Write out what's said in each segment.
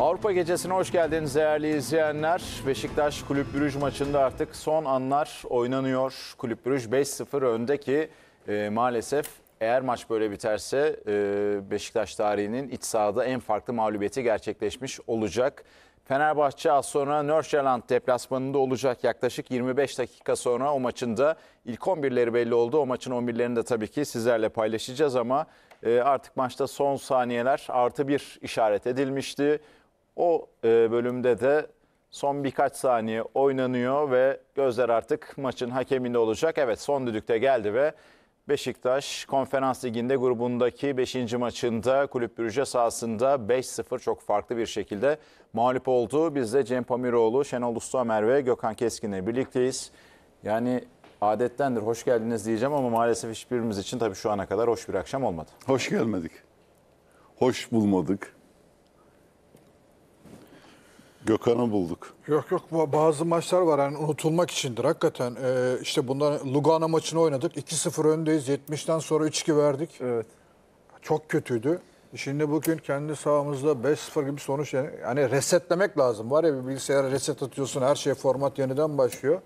Avrupa gecesine hoş geldiniz değerli izleyenler. Beşiktaş Kulüp Brüj maçında artık son anlar oynanıyor. Kulüp Brüj 5-0 önde ki e, maalesef eğer maç böyle biterse e, Beşiktaş tarihinin iç sahada en farklı mağlubiyeti gerçekleşmiş olacak. Fenerbahçe az sonra Nörşeland deplasmanında olacak. Yaklaşık 25 dakika sonra o maçın da ilk 11'leri belli oldu. O maçın 11'lerini de tabii ki sizlerle paylaşacağız ama e, artık maçta son saniyeler artı bir işaret edilmişti. O e, bölümde de son birkaç saniye oynanıyor ve gözler artık maçın hakeminde olacak. Evet son düdükte geldi ve Beşiktaş Konferans Ligi'nde grubundaki 5. maçında Kulüp Brüje sahasında 5-0 çok farklı bir şekilde mağlup oldu. Biz de Cem Pamiroğlu, Şenol Ustamer ve Gökhan Keskin'le birlikteyiz. Yani adettendir hoş geldiniz diyeceğim ama maalesef hiçbirimiz için tabii şu ana kadar hoş bir akşam olmadı. Hoş gelmedik. Hoş bulmadık. Gökhan'ı bulduk. Yok yok bazı maçlar var yani unutulmak içindir hakikaten. Ee, işte bundan Lugan'a maçını oynadık. 2-0 öndeyiz. 70'ten sonra 3-2 verdik. Evet. Çok kötüydü. Şimdi bugün kendi sahamızda 5-0 gibi sonuç yani, yani resetlemek lazım. Var ya bir bilgisayara reset atıyorsun her şey format yeniden başlıyor.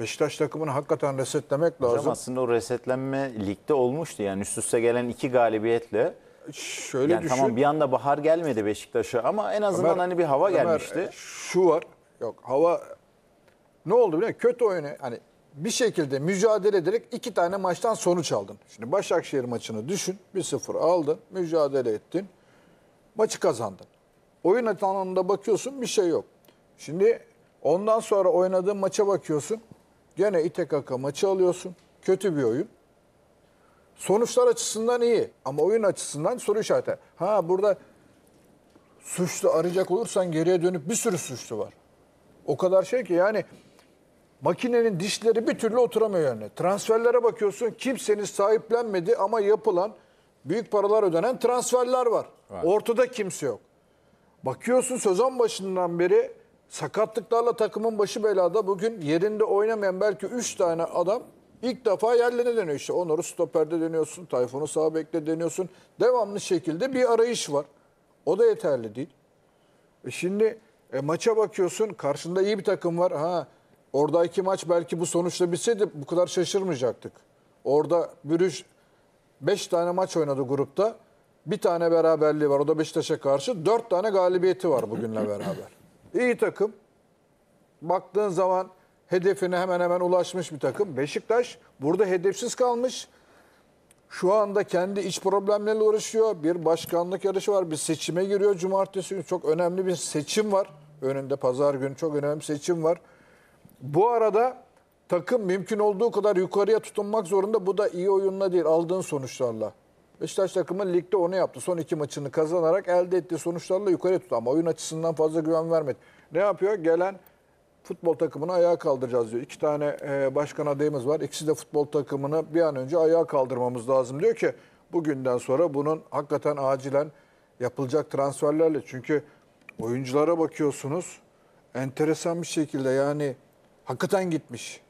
Beşiktaş takımını hakikaten resetlemek lazım. Hocam aslında o resetlenme ligde olmuştu yani üst üste gelen iki galibiyetle şöyle yani düşün. Tamam bir anda bahar gelmedi Beşiktaş'a ama en azından Ömer, hani bir hava Ömer, gelmişti. E, şu var. Yok hava ne oldu biliyor musun? Kötü oyunu hani bir şekilde mücadele ederek iki tane maçtan sonuç aldın. Şimdi Başakşehir maçını düşün. 1-0 aldın, mücadele ettin. Maçı kazandın. Oyun anlamında bakıyorsun bir şey yok. Şimdi ondan sonra oynadığın maça bakıyorsun. Gene İTKK maçı alıyorsun. Kötü bir oyun. Sonuçlar açısından iyi ama oyun açısından soru işareti. Ha burada suçlu arayacak olursan geriye dönüp bir sürü suçlu var. O kadar şey ki yani makinenin dişleri bir türlü oturamıyor yani. Transferlere bakıyorsun kimsenin sahiplenmedi ama yapılan büyük paralar ödenen transferler var. Evet. Ortada kimse yok. Bakıyorsun sezon başından beri sakatlıklarla takımın başı belada. Bugün yerinde oynamayan belki 3 tane adam İlk defa yerlerine dönüyor işte. Onur'u stoperde deniyorsun, Tayfun'u sağ bekle deniyorsun, Devamlı şekilde bir arayış var. O da yeterli değil. E şimdi e, maça bakıyorsun, karşında iyi bir takım var. Ha, orada iki maç belki bu sonuçla bitseydi bu kadar şaşırmayacaktık. Orada Bürüş 5 tane maç oynadı grupta. Bir tane beraberliği var. O da Beşiktaş'a karşı. 4 tane galibiyeti var bugünle beraber. İyi takım. Baktığın zaman hedefine hemen hemen ulaşmış bir takım. Beşiktaş burada hedefsiz kalmış. Şu anda kendi iç problemlerle uğraşıyor. Bir başkanlık yarışı var. Bir seçime giriyor. Cumartesi günü çok önemli bir seçim var. Önünde pazar günü çok önemli seçim var. Bu arada takım mümkün olduğu kadar yukarıya tutunmak zorunda. Bu da iyi oyunla değil aldığın sonuçlarla. Beşiktaş takımı ligde onu yaptı. Son iki maçını kazanarak elde ettiği sonuçlarla yukarı tuttu. Ama oyun açısından fazla güven vermedi. Ne yapıyor? Gelen futbol takımını ayağa kaldıracağız diyor. İki tane e, başkan adayımız var. İkisi de futbol takımını bir an önce ayağa kaldırmamız lazım diyor ki bugünden sonra bunun hakikaten acilen yapılacak transferlerle. Çünkü oyunculara bakıyorsunuz enteresan bir şekilde yani hakikaten gitmiş.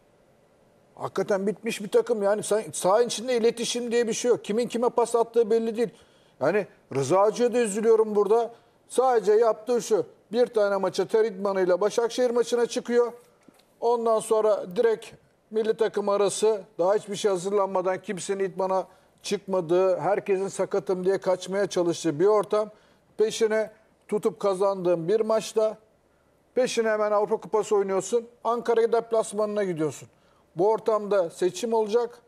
Hakikaten bitmiş bir takım yani sağ içinde iletişim diye bir şey yok. Kimin kime pas attığı belli değil. Yani Rıza Hoca'ya da üzülüyorum burada. Sadece yaptığı şu. Bir tane maça ter idmanıyla Başakşehir maçına çıkıyor. Ondan sonra direkt milli takım arası daha hiçbir şey hazırlanmadan kimsenin idmana çıkmadığı, herkesin sakatım diye kaçmaya çalıştığı bir ortam. Peşine tutup kazandığım bir maçta peşine hemen Avrupa Kupası oynuyorsun. Ankara deplasmanına gidiyorsun. Bu ortamda seçim olacak.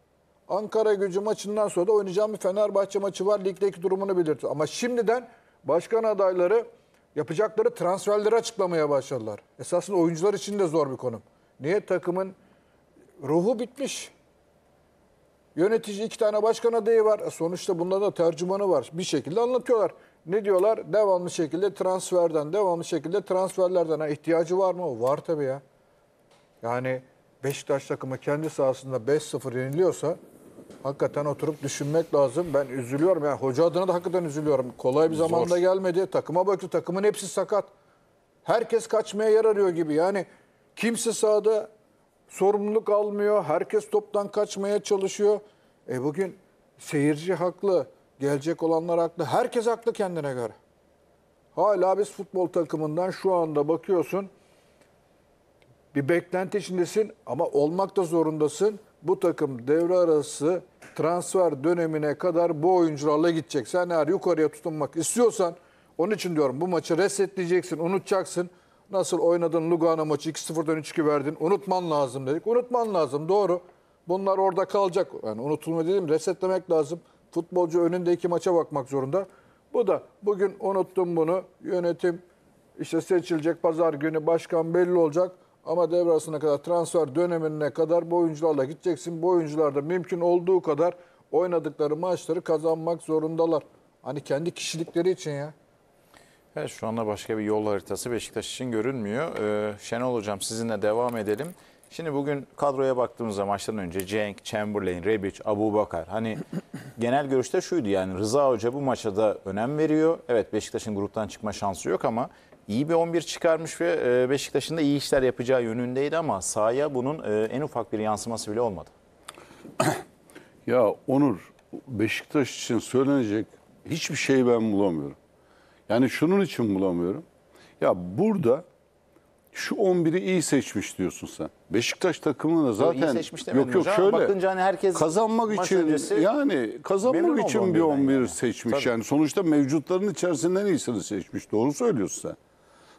Ankara gücü maçından sonra da oynayacağım bir Fenerbahçe maçı var. Ligdeki durumunu belirtiyor. Ama şimdiden başkan adayları yapacakları transferleri açıklamaya başladılar. Esasında oyuncular için de zor bir konum. Niye? Takımın ruhu bitmiş. Yönetici iki tane başkan adayı var. E sonuçta bunların da tercümanı var. Bir şekilde anlatıyorlar. Ne diyorlar? Devamlı şekilde transferden, devamlı şekilde transferlerden. Ha, ihtiyacı var mı? Var tabii ya. Yani Beşiktaş takımı kendi sahasında 5-0 yeniliyorsa Hakikaten oturup düşünmek lazım. Ben üzülüyorum. Yani hoca adına da hakikaten üzülüyorum. Kolay bir Zor. zamanda gelmedi. Takıma baktı. Takımın hepsi sakat. Herkes kaçmaya yer arıyor gibi. Yani kimse sahada sorumluluk almıyor. Herkes toptan kaçmaya çalışıyor. E bugün seyirci haklı. Gelecek olanlar haklı. Herkes haklı kendine göre. Hala biz futbol takımından şu anda bakıyorsun. Bir beklenti içindesin ama olmak da zorundasın bu takım devre arası transfer dönemine kadar bu oyuncularla gidecek. Sen eğer yukarıya tutunmak istiyorsan onun için diyorum bu maçı resetleyeceksin, unutacaksın. Nasıl oynadın Lugano maçı 2-0'dan 3-2 verdin. Unutman lazım dedik. Unutman lazım doğru. Bunlar orada kalacak. Yani unutulma dedim resetlemek lazım. Futbolcu önünde iki maça bakmak zorunda. Bu da bugün unuttum bunu. Yönetim işte seçilecek pazar günü başkan belli olacak. Ama devrasına kadar transfer dönemine kadar bu oyuncularla gideceksin. Bu oyuncular da mümkün olduğu kadar oynadıkları maçları kazanmak zorundalar. Hani kendi kişilikleri için ya. Evet şu anda başka bir yol haritası Beşiktaş için görünmüyor. Ee, Şenol Hocam sizinle devam edelim. Şimdi bugün kadroya baktığımızda maçtan önce Cenk, Chamberlain, Rebic, Abu Bakar. Hani genel görüşte şuydu yani Rıza Hoca bu maça da önem veriyor. Evet Beşiktaş'ın gruptan çıkma şansı yok ama iyi bir 11 çıkarmış ve e, Beşiktaş'ın da iyi işler yapacağı yönündeydi ama sahaya bunun e, en ufak bir yansıması bile olmadı. Ya Onur, Beşiktaş için söylenecek hiçbir şey ben bulamıyorum. Yani şunun için bulamıyorum. Ya burada şu 11'i iyi seçmiş diyorsun sen. Beşiktaş takımını zaten iyi seçmiş yok yok hocam. şöyle bakınca hani herkes kazanmak için yani kazanmak için bir 11 yani. seçmiş Tabii. yani sonuçta mevcutların içerisinden iyisini seçmiş. Doğru söylüyorsun sen.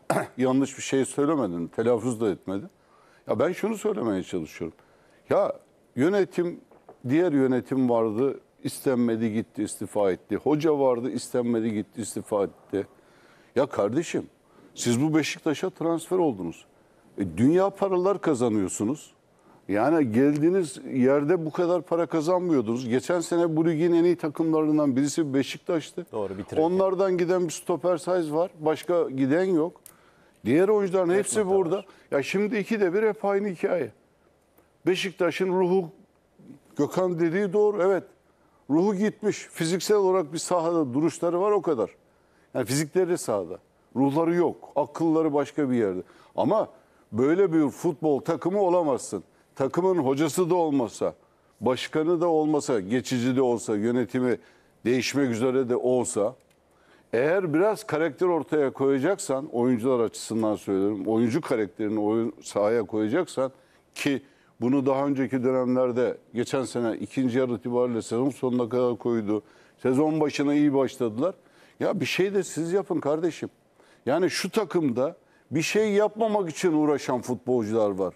yanlış bir şey söylemedim, telaffuz da etmedim. Ya ben şunu söylemeye çalışıyorum. Ya yönetim, diğer yönetim vardı, istenmedi gitti, istifa etti. Hoca vardı, istenmedi gitti, istifa etti. Ya kardeşim, siz bu Beşiktaş'a transfer oldunuz. E, dünya paralar kazanıyorsunuz. Yani geldiğiniz yerde bu kadar para kazanmıyordunuz. Geçen sene bu ligin en iyi takımlarından birisi Beşiktaş'tı. Doğru bitirelim. Onlardan giden bir stoper size var. Başka giden yok. Diğer oyuncuların hepsi burada. Var. Ya şimdi iki de bir hep aynı hikaye. Beşiktaş'ın ruhu Gökhan dediği doğru. Evet. Ruhu gitmiş. Fiziksel olarak bir sahada duruşları var o kadar. Yani fizikleri sahada. Ruhları yok. Akılları başka bir yerde. Ama böyle bir futbol takımı olamazsın. Takımın hocası da olmasa, başkanı da olmasa, geçici de olsa, yönetimi değişmek üzere de olsa eğer biraz karakter ortaya koyacaksan, oyuncular açısından söylüyorum, oyuncu karakterini oyun, sahaya koyacaksan ki bunu daha önceki dönemlerde geçen sene ikinci yarı itibariyle sezon sonuna kadar koydu. Sezon başına iyi başladılar. Ya bir şey de siz yapın kardeşim. Yani şu takımda bir şey yapmamak için uğraşan futbolcular var.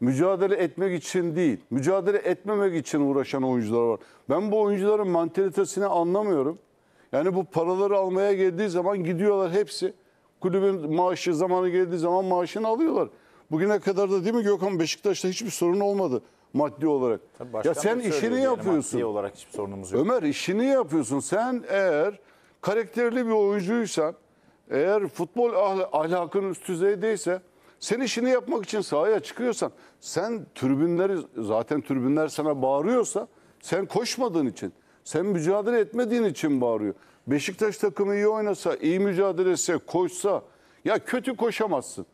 Mücadele etmek için değil, mücadele etmemek için uğraşan oyuncular var. Ben bu oyuncuların mantalitesini anlamıyorum. Yani bu paraları almaya geldiği zaman gidiyorlar hepsi. Kulübün maaşı zamanı geldiği zaman maaşını alıyorlar. Bugüne kadar da değil mi Gökhan Beşiktaş'ta hiçbir sorun olmadı maddi olarak. Ya sen işini yapıyorsun. Maddi olarak hiçbir sorunumuz yok. Ömer işini yapıyorsun. Sen eğer karakterli bir oyuncuysan, eğer futbol ah-, ahlakın üst düzeydeyse sen işini yapmak için sahaya çıkıyorsan, sen tribünleri zaten tribünler sana bağırıyorsa sen koşmadığın için sen mücadele etmediğin için bağırıyor. Beşiktaş takımı iyi oynasa, iyi mücadele etse, koşsa ya kötü koşamazsın.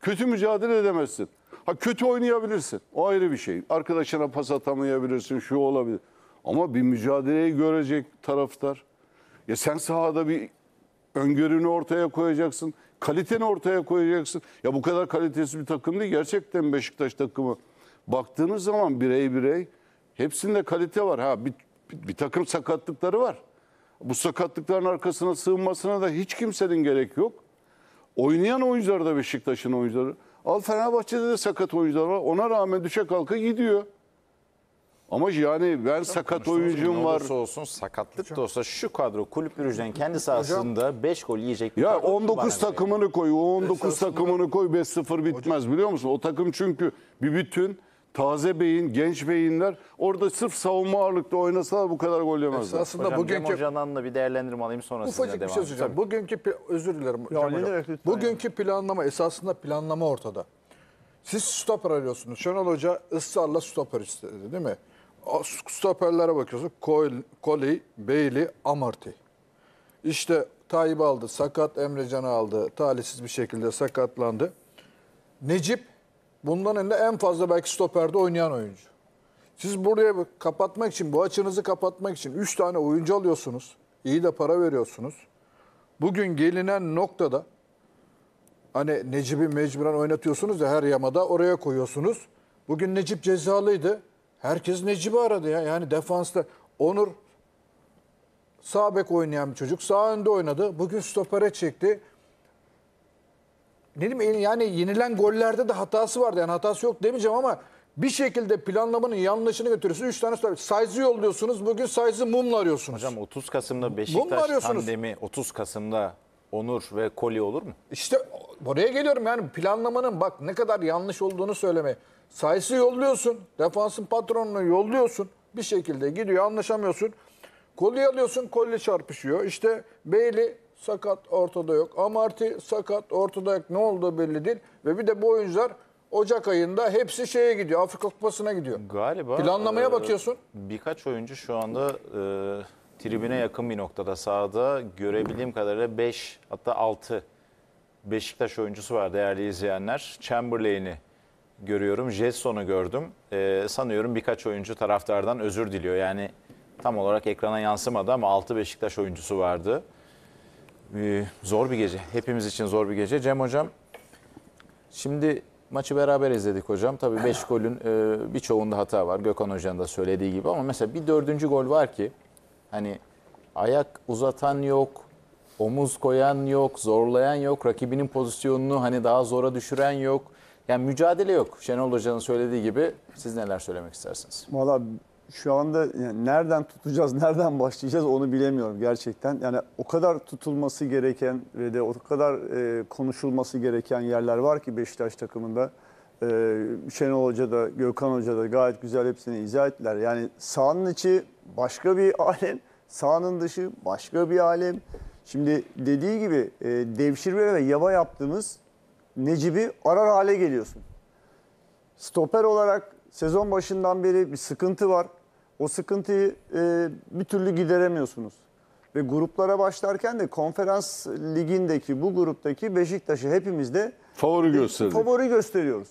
Kötü mücadele edemezsin. Ha kötü oynayabilirsin. O ayrı bir şey. Arkadaşına pas atamayabilirsin, şu olabilir. Ama bir mücadeleyi görecek taraftar. Ya sen sahada bir öngörünü ortaya koyacaksın. Kaliteni ortaya koyacaksın. Ya bu kadar kalitesi bir takım değil. Gerçekten Beşiktaş takımı. Baktığınız zaman birey birey hepsinde kalite var. Ha bir bir takım sakatlıkları var. Bu sakatlıkların arkasına sığınmasına da hiç kimsenin gerek yok. Oynayan oyuncular da Beşiktaş'ın oyuncuları. Al Fenerbahçe'de de sakat oyuncular var. Ona rağmen düşe kalka gidiyor. Ama yani ben Hocam sakat oyuncum var. Olursa olsun sakatlık Hocam. da olsa şu kadro kulüp bürücüden kendi sahasında 5 gol yiyecek bir Ya 19 takımını koy, o 19 takımını koy 5-0 bitmez biliyor musun? O takım çünkü bir bütün taze beyin, genç beyinler orada sırf savunma ağırlıkta oynasalar bu kadar gol yemezler. Aslında Hocam bugünkü... Cem Hoca'dan bir değerlendirme alayım sonrasında. Ufacık sizinle devam bir şey söyleyeceğim. Bugünkü, özür dilerim ya, Hocam. hocam. Bugünkü planlama esasında planlama ortada. Siz stoper arıyorsunuz. Şenol Hoca ısrarla stoper istedi değil mi? Stoperlere bakıyorsun. Koli, Bailey, Amarty. İşte Tayyip aldı. Sakat Emrecan'ı aldı. Talihsiz bir şekilde sakatlandı. Necip Bundan önce en fazla belki stoperde oynayan oyuncu. Siz buraya kapatmak için, bu açınızı kapatmak için 3 tane oyuncu alıyorsunuz. İyi de para veriyorsunuz. Bugün gelinen noktada hani Necip'i mecburen oynatıyorsunuz ya her yamada oraya koyuyorsunuz. Bugün Necip cezalıydı. Herkes Necip'i aradı ya. Yani defansta Onur sağ bek oynayan bir çocuk. Sağ önde oynadı. Bugün stopere çekti ne diyeyim yani yenilen gollerde de hatası vardı. Yani hatası yok demeyeceğim ama bir şekilde planlamanın yanlışını götürüyorsunuz. 3 tane stoper. Size'ı yolluyorsunuz. Bugün Size'ı mumla arıyorsunuz. Hocam 30 Kasım'da Beşiktaş tandemi 30 Kasım'da Onur ve Koli olur mu? İşte oraya geliyorum yani planlamanın bak ne kadar yanlış olduğunu söyleme. Sayısı yolluyorsun. Defansın patronunu yolluyorsun. Bir şekilde gidiyor anlaşamıyorsun. Koli alıyorsun. Koli çarpışıyor. İşte Beyli sakat ortada yok. Amarti sakat ortada yok. Ne oldu belli değil. Ve bir de bu oyuncular Ocak ayında hepsi şeye gidiyor. Afrika Kupası'na gidiyor. Galiba. Planlamaya e, bakıyorsun. Birkaç oyuncu şu anda e, tribüne yakın bir noktada sağda görebildiğim kadarıyla 5 hatta 6 Beşiktaş oyuncusu var değerli izleyenler. Chamberlain'i görüyorum. Jetson'u gördüm. E, sanıyorum birkaç oyuncu taraftardan özür diliyor. Yani tam olarak ekrana yansımadı ama 6 Beşiktaş oyuncusu vardı. Ee, zor bir gece. Hepimiz için zor bir gece. Cem Hocam, şimdi maçı beraber izledik hocam. Tabii 5 golün e, birçoğunda hata var. Gökhan Hoca'nın da söylediği gibi ama mesela bir dördüncü gol var ki hani ayak uzatan yok, omuz koyan yok, zorlayan yok, rakibinin pozisyonunu hani daha zora düşüren yok. Yani mücadele yok. Şenol Hoca'nın söylediği gibi siz neler söylemek istersiniz? Vallahi şu anda yani nereden tutacağız, nereden başlayacağız onu bilemiyorum gerçekten. Yani o kadar tutulması gereken ve de o kadar e, konuşulması gereken yerler var ki Beşiktaş takımında. E, Şenol Hoca da, Gökhan Hoca da gayet güzel hepsini izah ettiler. Yani sahanın içi başka bir alem, sahanın dışı başka bir alem. Şimdi dediği gibi e, devşirme ve yava yaptığımız Necip'i arar hale geliyorsun. Stoper olarak sezon başından beri bir sıkıntı var. O sıkıntıyı e, bir türlü gideremiyorsunuz. Ve gruplara başlarken de konferans ligindeki bu gruptaki Beşiktaş'ı hepimiz de favori, gösterdik. favori gösteriyoruz.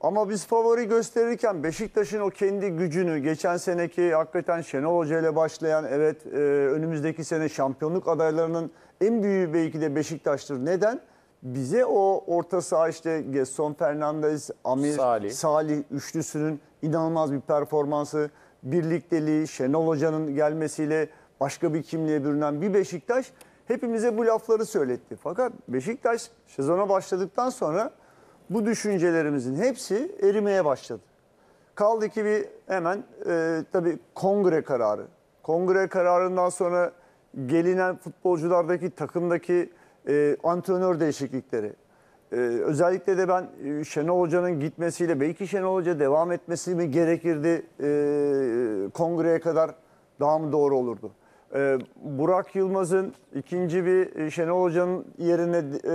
Ama biz favori gösterirken Beşiktaş'ın o kendi gücünü geçen seneki hakikaten Şenol Hoca ile başlayan evet e, önümüzdeki sene şampiyonluk adaylarının en büyüğü belki de Beşiktaş'tır. Neden? Bize o orta saha işte Gerson Fernandez, Amir, Salih. Salih üçlüsünün inanılmaz bir performansı birlikteliği, Şenol Hoca'nın gelmesiyle başka bir kimliğe bürünen bir Beşiktaş hepimize bu lafları söyletti. Fakat Beşiktaş sezona başladıktan sonra bu düşüncelerimizin hepsi erimeye başladı. Kaldı ki bir hemen e, tabii kongre kararı. Kongre kararından sonra gelinen futbolculardaki, takımdaki e, antrenör değişiklikleri. Ee, özellikle de ben e, Şenol Hoca'nın gitmesiyle belki Şenol Hoca devam etmesi mi gerekirdi e, kongreye kadar daha mı doğru olurdu? Ee, Burak Yılmaz'ın ikinci bir e, Şenol Hoca'nın yerine e,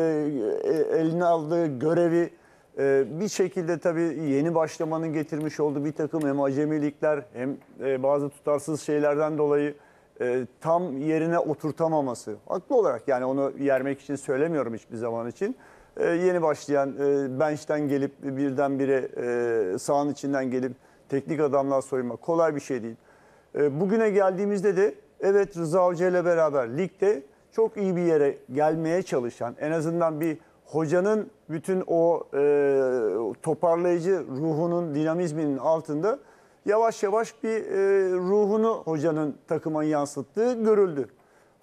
e, eline aldığı görevi e, bir şekilde tabii yeni başlamanın getirmiş olduğu bir takım hem acemilikler hem e, bazı tutarsız şeylerden dolayı e, tam yerine oturtamaması. Haklı olarak yani onu yermek için söylemiyorum hiçbir zaman için. Ee, yeni başlayan e, bench'ten gelip birdenbire e, sahanın içinden gelip teknik adamlar soymak kolay bir şey değil. E, bugüne geldiğimizde de evet Rıza Hoca ile beraber ligde çok iyi bir yere gelmeye çalışan en azından bir hocanın bütün o e, toparlayıcı ruhunun dinamizminin altında yavaş yavaş bir e, ruhunu hocanın takıma yansıttığı görüldü.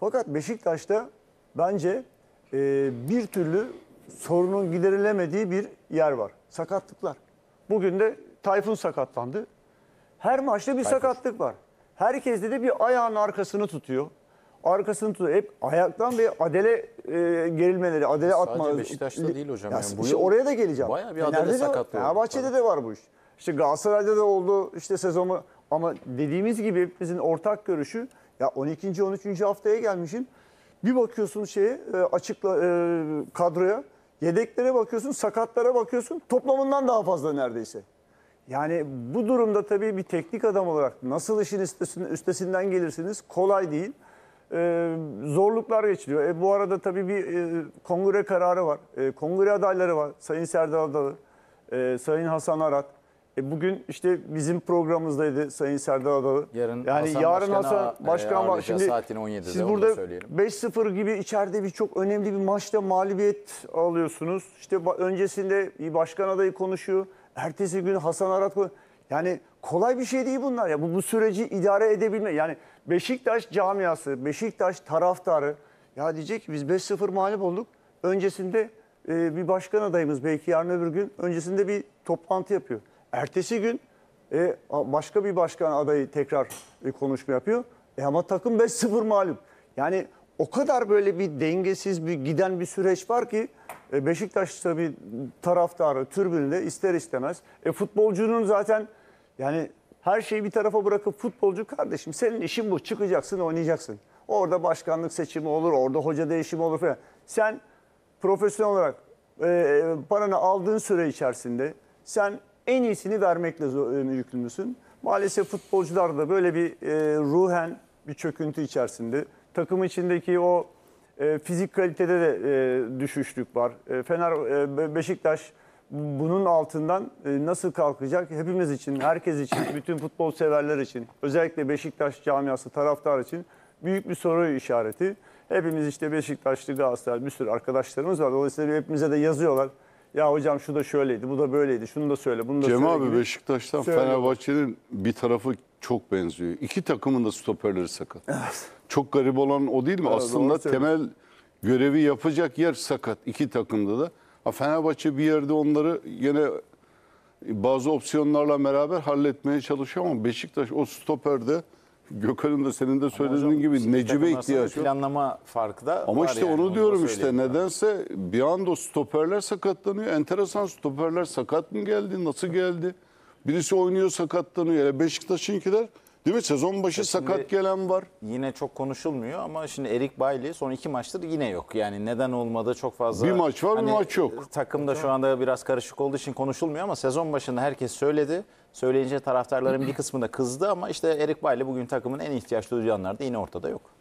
Fakat Beşiktaş'ta bence e, bir türlü sorunun giderilemediği bir yer var. Sakatlıklar. Bugün de Tayfun sakatlandı. Her maçta bir Tayfun. sakatlık var. Herkes de bir ayağın arkasını tutuyor. Arkasını tutuyor. Hep ayaktan bir adele e, gerilmeleri, adele Sadece atma. Sadece Beşiktaş'ta değil hocam. Ya, yani bu işte oraya da geleceğim. Bayağı bir Fener'de adele sakatlığı. Fenerbahçe'de de var bu iş. İşte Galatasaray'da da oldu işte sezonu. Ama dediğimiz gibi hepimizin ortak görüşü ya 12. 13. haftaya gelmişim. Bir bakıyorsun şeye e, açıkla e, kadroya Yedeklere bakıyorsun, sakatlara bakıyorsun. Toplamından daha fazla neredeyse. Yani bu durumda tabii bir teknik adam olarak nasıl işin üstesinden gelirsiniz kolay değil. Ee, zorluklar geçiriyor. E, bu arada tabii bir e, kongre kararı var. E, kongre adayları var. Sayın Serdar Adalı, e, Sayın Hasan Arat, e bugün işte bizim programımızdaydı Sayın Serdar Adalı. Yarın yani Hasan yarın Hasan e, Başkan var. Şimdi saatini 17'de siz burada 5-0 gibi içeride bir çok önemli bir maçta mağlubiyet alıyorsunuz. İşte öncesinde bir başkan adayı konuşuyor. Ertesi gün Hasan Arat yani kolay bir şey değil bunlar ya. Bu, bu süreci idare edebilme. Yani Beşiktaş camiası, Beşiktaş taraftarı ya diyecek ki biz 5-0 mağlup olduk. Öncesinde e, bir başkan adayımız belki yarın öbür gün öncesinde bir toplantı yapıyor. Ertesi gün e, başka bir başkan adayı tekrar e, konuşma yapıyor. E ama takım 5-0 malum. Yani o kadar böyle bir dengesiz bir giden bir süreç var ki e, Beşiktaş tabii taraftarı tribünde ister istemez. E futbolcunun zaten yani her şeyi bir tarafa bırakıp futbolcu kardeşim senin işin bu çıkacaksın oynayacaksın. Orada başkanlık seçimi olur, orada hoca değişimi olur falan. Sen profesyonel olarak e, e paranı aldığın süre içerisinde sen en iyisini vermekle e, yükümlüsün. Maalesef futbolcular da böyle bir e, ruhen bir çöküntü içerisinde. Takım içindeki o e, fizik kalitede de e, düşüşlük var. E, Fener e, Beşiktaş bunun altından e, nasıl kalkacak? Hepimiz için, herkes için, bütün futbol severler için, özellikle Beşiktaş camiası taraftar için büyük bir soru işareti. Hepimiz işte Beşiktaşlı, Galatasaray bir sürü arkadaşlarımız var. Dolayısıyla hepimize de yazıyorlar. Ya hocam şu da şöyleydi, bu da böyleydi, şunu da söyle, bunu da Cem söyle. Cem abi Beşiktaş'tan Fenerbahçe'nin bir tarafı çok benziyor. İki takımın da stoperleri sakat. Evet. Çok garip olan o değil mi? Evet, Aslında temel görevi yapacak yer sakat. iki takımda da. Ha, Fenerbahçe bir yerde onları yine bazı opsiyonlarla beraber halletmeye çalışıyor ama Beşiktaş o stoperde Gökhan'ın da senin de söylediğin hocam, gibi Necip'e ihtiyaç yok. Planlama farkı da Ama var işte yani, onu diyorum işte ben. nedense bir anda stoperler sakatlanıyor. Enteresan stoperler sakat mı geldi, nasıl geldi? Birisi oynuyor sakatlanıyor. Yani Beşiktaş'ınkiler Değil mi? Sezon başı ya sakat gelen var. Yine çok konuşulmuyor ama şimdi Erik Bailey son iki maçtır yine yok. Yani neden olmadı çok fazla. Bir maç var hani, bir maç yok. Takım da şu anda biraz karışık olduğu için konuşulmuyor ama sezon başında herkes söyledi. Söyleyince taraftarların bir kısmı da kızdı ama işte Erik Bailey bugün takımın en ihtiyaç duyduğu anlarda yine ortada yok.